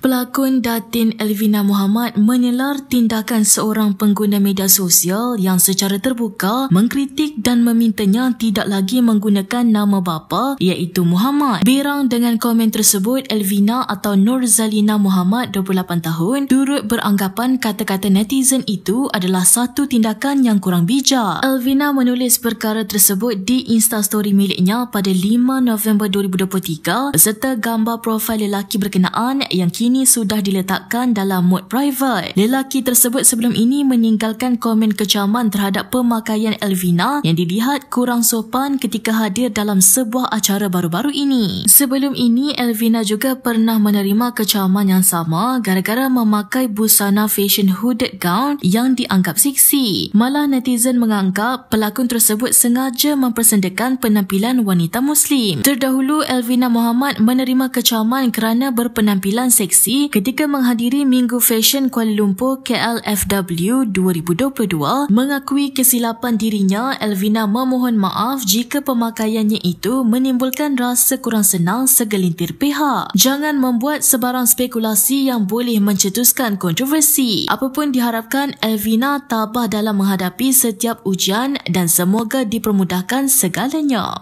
Pelakon Datin Elvina Muhammad menyelar tindakan seorang pengguna media sosial yang secara terbuka mengkritik dan memintanya tidak lagi menggunakan nama bapa iaitu Muhammad. Berang dengan komen tersebut, Elvina atau Nur Zalina Muhammad 28 tahun turut beranggapan kata-kata netizen itu adalah satu tindakan yang kurang bijak. Elvina menulis perkara tersebut di instastory miliknya pada 5 November 2023 beserta gambar profil lelaki berkenaan yang kini ini sudah diletakkan dalam mode private. Lelaki tersebut sebelum ini meninggalkan komen kecaman terhadap pemakaian Elvina yang dilihat kurang sopan ketika hadir dalam sebuah acara baru-baru ini. Sebelum ini, Elvina juga pernah menerima kecaman yang sama gara-gara memakai busana fashion hooded gown yang dianggap seksi. Malah netizen menganggap pelakon tersebut sengaja mempersendakan penampilan wanita muslim. Terdahulu, Elvina Muhammad menerima kecaman kerana berpenampilan seksi Kongsi ketika menghadiri Minggu Fashion Kuala Lumpur KLFW 2022 mengakui kesilapan dirinya Elvina memohon maaf jika pemakaiannya itu menimbulkan rasa kurang senang segelintir pihak. Jangan membuat sebarang spekulasi yang boleh mencetuskan kontroversi. Apapun diharapkan Elvina tabah dalam menghadapi setiap ujian dan semoga dipermudahkan segalanya.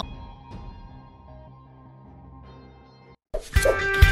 Thank you.